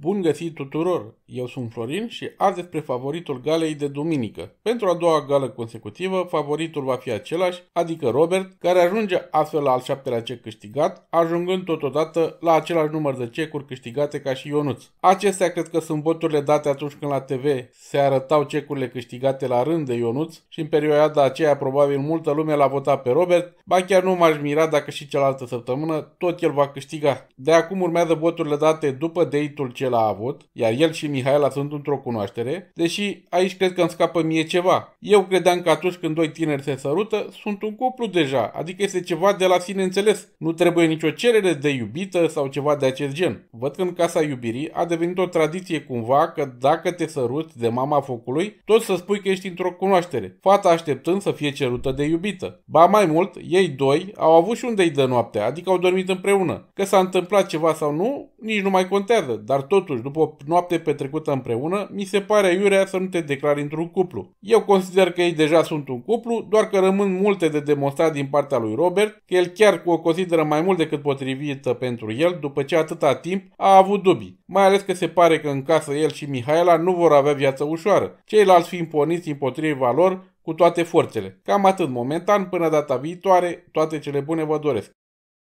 Bun găsit tuturor! Eu sunt Florin și azi despre favoritul galei de duminică. Pentru a doua gală consecutivă, favoritul va fi același, adică Robert, care ajunge astfel la al șaptelea cec câștigat, ajungând totodată la același număr de cecuri câștigate ca și Ionuț. Acestea cred că sunt voturile date atunci când la TV se arătau cecurile câștigate la rând de Ionuț și în perioada aceea probabil multă lume l-a votat pe Robert, ba chiar nu m-aș mira dacă și cealaltă săptămână tot el va câștiga. De acum urmează voturile date după date-ul cel el a avut, iar el și Mihaela sunt într-o cunoaștere, deși aici cred că îmi scapă mie ceva. Eu credeam că atunci când doi tineri se sărută, sunt un cuplu deja, adică este ceva de la sine înțeles. Nu trebuie nicio cerere de iubită sau ceva de acest gen. Văd că în casa iubirii a devenit o tradiție cumva că dacă te săruți de mama focului, tot să spui că ești într-o cunoaștere, fata așteptând să fie cerută de iubită. Ba mai mult, ei doi au avut și un de noapte, adică au dormit împreună. Că s-a întâmplat ceva sau nu, nici nu mai contează, dar tot Totuși, după o noapte petrecută împreună, mi se pare iurea să nu te declari într-un cuplu. Eu consider că ei deja sunt un cuplu, doar că rămân multe de demonstrat din partea lui Robert, că el chiar o consideră mai mult decât potrivită pentru el, după ce atâta timp a avut dubii. Mai ales că se pare că în casă el și Mihaela nu vor avea viață ușoară, ceilalți fiind porniți împotriva lor cu toate forțele. Cam atât momentan, până data viitoare, toate cele bune vă doresc.